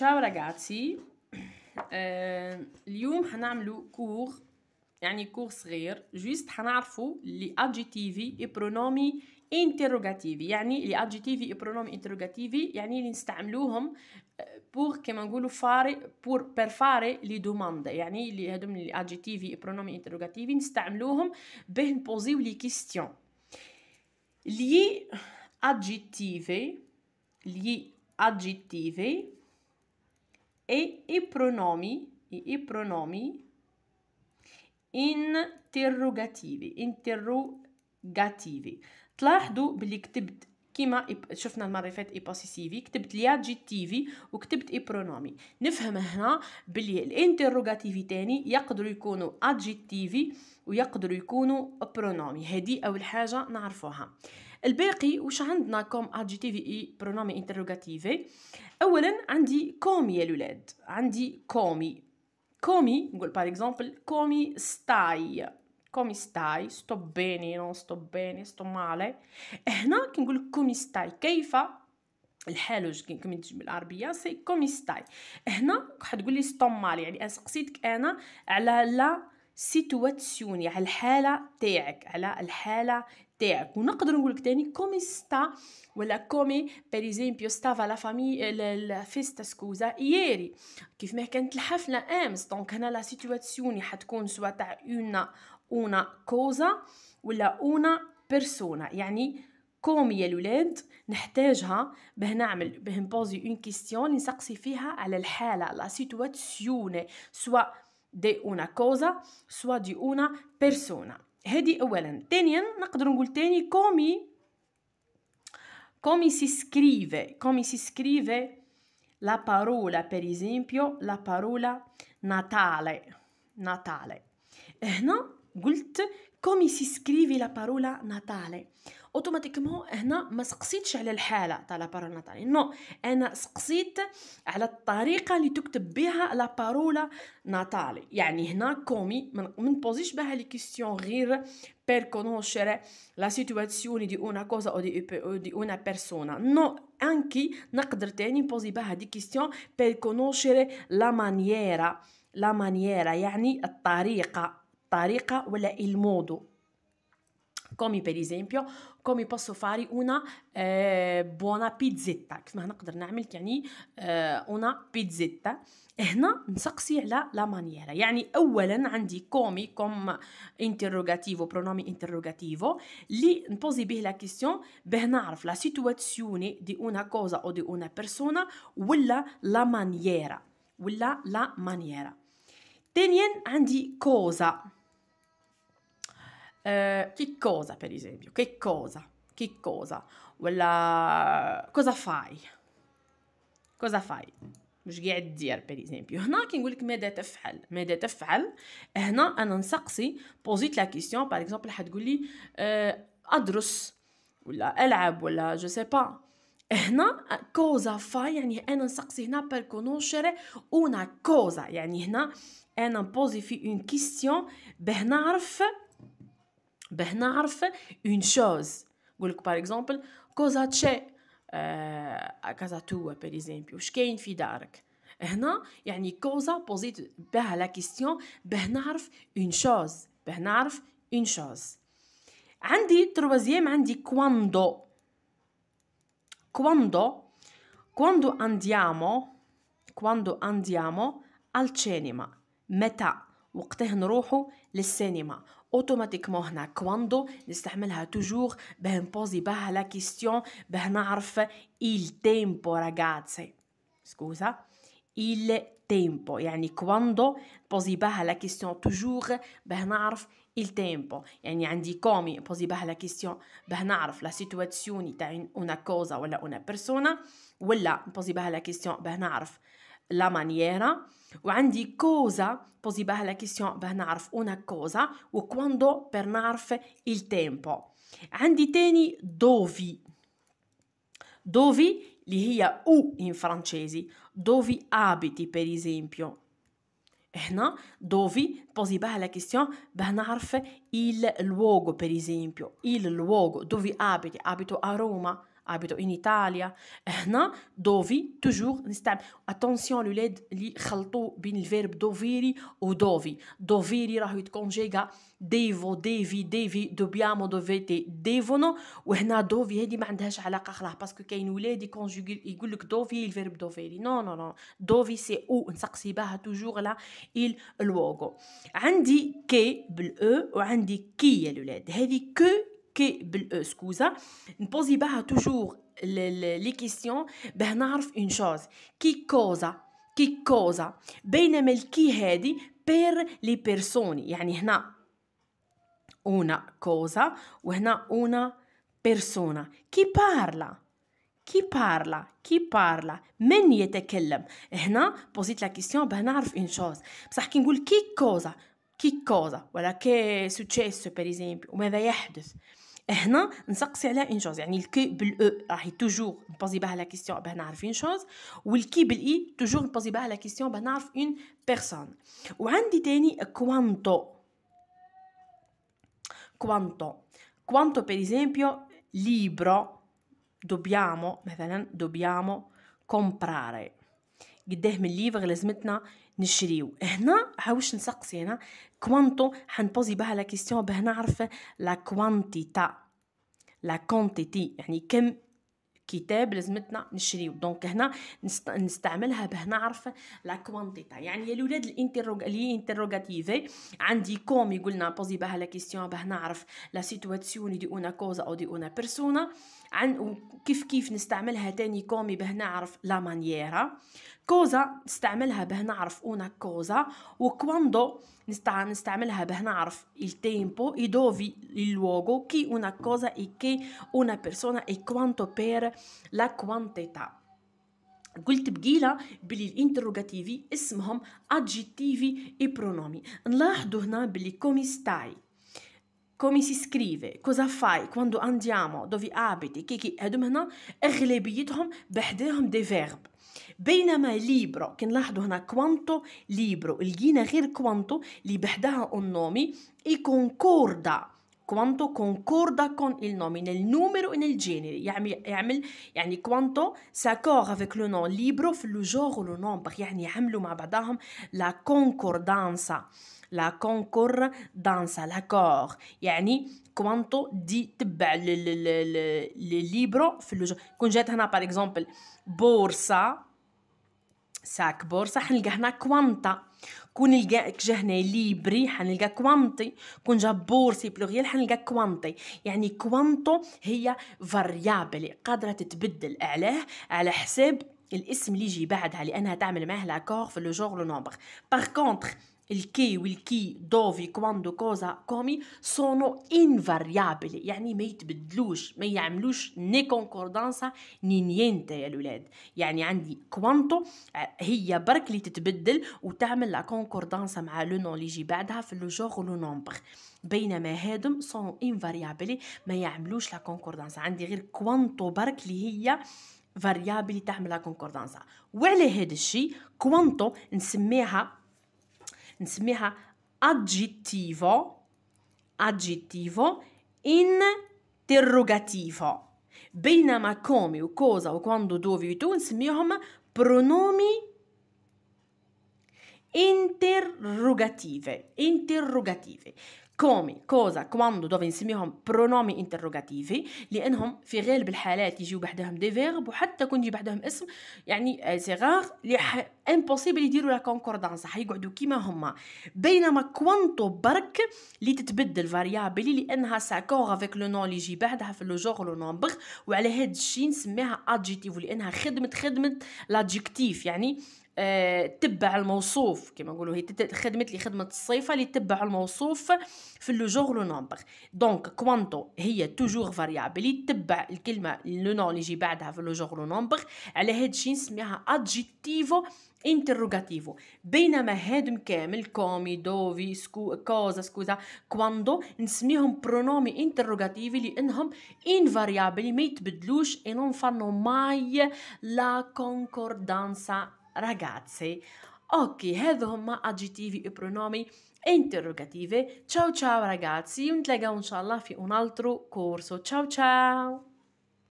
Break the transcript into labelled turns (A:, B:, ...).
A: تشاو رجعتي euh, اليوم حنعملو كور يعني كور صغير جوست حنعرفو لي ادجيتيفي اي برونومي انتروغاتيفي يعني لي ادجيتيفي اي برونومي انتروغاتيفي يعني اللي نستعملوهم بور آه، كما نقولو فاري بور بيرفاري لي دوماند يعني اللي هادوم لي ادجيتيفي اي برونومي انتروغاتيفي نستعملوهم باه نبوزيو لي كيستيون لي ادجيتيفي لي ادجيتيفي e i pronomi, i, i pronomi interrogativi interrogativi تلاحظوا بلي كتبت كيما شفنا المره اللي فاتت اي كتبت لي ادجيتيفي وكتبت اي برونومي نفهم هنا بلي الانتروغاتيفي تاني يقدروا يكونوا ادجيتيفي ويقدروا يكونوا برونومي هذه اول حاجه نعرفوها الباقي واش عندنا كوم ادجيتيفي اي برونومي انتروغاتيفي اولا عندي كومي يا الولاد عندي كومي كومي نقول بار اكزومبل كومي ستاي كومي ستاي ستوبيني بيني نون ستو بيني مالي هنا كنقول كومي ستاي كيف الحال كيما تجي بالعربيه سي كومي ستاي هنا تقول لي ستو مالي يعني انا انا على لا سيتواسيون على الحاله تاعك على الحاله تاعك ونقدر نقول لك تاني كومي ستا ولا كومي بير ستافا لا فامي لا فيستا سكوزا ياري كيف ما كانت الحفله امس دونك هنا لا سيتواسيون حتكون سوا تاع اون اونا كوزا ولا اونا بيرسونا يعني كومي يا الولاد نحتاجها باه نعمل باه نبوزي اون كيستيون نسقسي فيها على الحاله لا سيتواسيون سوا دي اونا كوزا سوا دي اونا بيرسونا هذه اولا ثانيا نقدر نقول تاني كومي come si scrive come si scrive la parola per esempio la parola natale natale هنا eh قلت كومي سي سكريفي لا بارولا ناتالي اوتوماتيكمون هنا ما سقسيتش على الحاله تاع لا بارولا ناتالي نو انا سقسيت على الطريقه اللي تكتب بها لا بارولا ناتالي يعني هنا كومي ما نبوزيش بها لي كيستيون غير بير conoscere لا سيتواسيون دي اون كوزا او دي او دي اون بيرسونا نو انكي نقدر تاني نبوزي بها دي كيستيون بير conoscere لا maniera لا maniera يعني الطريقه طريقة ولا il modo come per esempio come posso fare una eh, buona pizzetta كما نقدر نعمل يعني eh, una pizzetta هنا نسقسي على لا مانييرا يعني اولا عندي كومي كوم انتروغاتيفو برونومي انتروغاتيفو لي نبوزي به لا كيسيون باه نعرف لا سيتواسيوني دي اون كوزا او دي اون بيرسونا ولا لا مانييرا ولا لا مانييرا ثانيا عندي كوزا eh, che cosa per esempio, che cosa, che cosa, Quella... cosa fai, cosa fai. واش قاعد دير هنا نقول لك ماذا تفعل ماذا تفعل هنا انا نسقسي بوزيت لا كيسيون اكزومبل ادرس ولا العب ولا جو سي با هنا كوزا يعني انا نسقسي هنا بار كونوشر كوزا يعني هنا انا بوزي في اون كيسيون باه نعرف باه نعرف اون شوز نقولك باغ اكزومبل كوزا تشي آه كازا توا بار اكزومبل واش كاين في دارك هنا يعني كوزا بوزيت بها لا كيستيون باه نعرف اون شوز باه نعرف اون شوز عندي تروازيام عندي كواندو كواندو كواندو انديامو كواندو انديامو al cinema متى وقته نروحو للسينما اوتوماتيكمون هنا كواندو نستعملها توجور باه نبوزي بها لا كيستيون باه نعرف il tempo ragazze سكوزا il tempo يعني كواندو بوزي بها لا كيستيون توجور باه نعرف il tempo يعني عندي كومي بوزي بها لا كيستيون باه نعرف لا سيتواسيون تاع اون كوزا ولا اون بيرسونا ولا نبوزي بها لا كيستيون باه نعرف la maniera وعندي cosa posi بها la question باه نعرف una cosa و quando per نعرف il tempo عندي تاني dove dove اللي هي u in francese dove abiti per esempio هنا eh, dove posi بها la question باه نعرف il luogo per esempio il luogo dove abiti abito a Roma abito in ايطاليا هنا دوفي توجور نستعمل اتونسيون الولاد اللي خلطوا بين الفيرب دوفيري ودوفي دوفيري راهو يتكونجيغا ديفو ديفي ديفي دوبيامو دوفيتي ديفونو وهنا دوفي هادي ما عندهاش علاقه خلاص باسكو كاين ولاد يقول لك دوفي الفيرب دوفيري نو نو نو دوفي سي او نسقسي بها توجور لا il لوغو عندي كي بالاو وعندي كي يا الولاد هذه كو كي بالسكوزا آه، نبوزي بها توجور لي كيسيون باه نعرف اون شوز كي كوزا كي كوزا بينما الكي هادي بير لي بيرسوني يعني هنا una كوزا وهنا una persona كي parla كي بارلا كي بارلا من يتكلم هنا بوزيت لا كيسيون باه نعرف اون شوز بصح كي نقول كي كوزا كي كوزا ولا كي سوتشيسو بير اكزومبل وماذا يحدث هنا نسقسي على ان جوز يعني الكي بالاو e راهي توجور نبوزي بها لا كيستيون باه نعرف ان شوز والكي بالاي توجور e نبوزي بها لا كيستيون باه نعرف اون بيرسون وعندي تاني كوانتو كوانتو كوانتو بير esempio ليبرو دوبيامو مثلا دوبيامو كومبراري قداه من ليفر لازمتنا نشريو هنا هاوش نسقسي هنا كوانتو حنبوزي بها لا كيسيون باه نعرف لا كوانتيتا لا كونتيتي يعني كم كتاب لازمتنا نشريو دونك هنا نست... نستعملها باه نعرف لا كوانتيتا يعني يا الاولاد الانتروغ لي انتروغاتيفي عندي كوم يقولنا بوزي بها لا كيسيون باه نعرف لا سيتواسيون دي اون كوزا او دي اون بيرسونا عن وكيف كيف نستعملها تاني كومي باه نعرف لا مانييرا كوزا نستعملها باه نعرف اونا كوزا وكواندو نستع... نستعملها باه نعرف il tempo e dove il luogo chi una cosa e che una persona e quanto per la quantità قلت بقيلة بلي الانتروغاتيفي اسمهم ادجيتيفي اي برونومي نلاحظوا هنا بلي كومي ستاي come si scrive, cosa fai, quando andiamo, dove abiti, che, che, هادو هنا أغلبيتهم بحداهم دي verb بينما ليبرو كنلاحظوا هنا كوانتو ليبرو لقينا غير كوانتو اللي بحدها النومي اي كونكوردا كوانتو كونكوردا كون il nome من numero ان e nel يعمل يعني يعمل يعني كوانتو ساكور افيك لو نون ليبرو في لو جوغ ولو نومبر يعني يعملوا مع بعضهم لا كونكوردانسا لا كونكور دانسا لاكور يعني كوانتو دي تبع لليبرو في لو جوغ كون جات هنا باغ اكزومبل بورصه ساكبورس صح نلقى هنا كوانتا كون نلقى هنا ليبري حنلقى كوانتي كون جا سي بلوغيال حنلقى كوانتي يعني كوانتو هي فاريابل قادره تتبدل علاه على حساب الاسم اللي يجي بعدها لانها تعمل معاه لاكور في لو جور لو نومبر باغ كونتخ il che o il chi, dove, quando, cosa, come sono invariabili يعني ما يتبدلوش ما يعملوش ني كونكوردانسا ني نينتا يا الولاد يعني عندي كوانتو هي برك اللي تتبدل وتعمل لا كونكوردانسا مع لو نون اللي يجي بعدها في لو جور le nombre. بينما هادم سون انفاريابلي ما يعملوش لا كونكوردانسا عندي غير كوانتو برك اللي هي فاريابل تعمل لا كونكوردانسا وعلى هذا الشيء كوانتو نسميها نسميها aggettivo aggettivo interrogativo بينما come و cosa و quando dove و tu نسميهم pronomi interrogative interrogative كومي كوزا كواندو دوف نسميهم برونومي انتروغاتيفي لانهم في غالب الحالات يجيو بعدهم دي فيرب وحتى كون يجي بعدهم اسم يعني سي آه، غار اللي امبوسيبل يديروا لا كونكوردانس يقعدوا كيما هما بينما كوانتو برك اللي تتبدل فاريابل لانها ساكور افيك لو نون اللي يجي بعدها في لو جوغ لو نومبر وعلى هاد الشيء نسميها ادجيتيف لانها خدمه خدمه لادجيكتيف يعني آه، تبع الموصوف كما نقولوا هي خدمت لي خدمه الصيفه اللي تبع الموصوف في لو جور لو نومبر دونك كوانتو هي توجور فاريابل تبع الكلمه لو نون اللي يجي بعدها في لو جور لو نومبر على هاد الشيء نسميها ادجيتيفو انتروغاتيفو بينما هادم كامل كومي دوفي سكو كوزا سكوزا كواندو نسميهم برونومي انتروغاتيفي لانهم فاريابل ما يتبدلوش انون فانو ماي لا كونكوردانسا ragazze. Ok, هذهم aggettivi e pronomi e interrogative. Ciao ciao ragazzi, un lega inshallah fi un altro corso. Ciao ciao!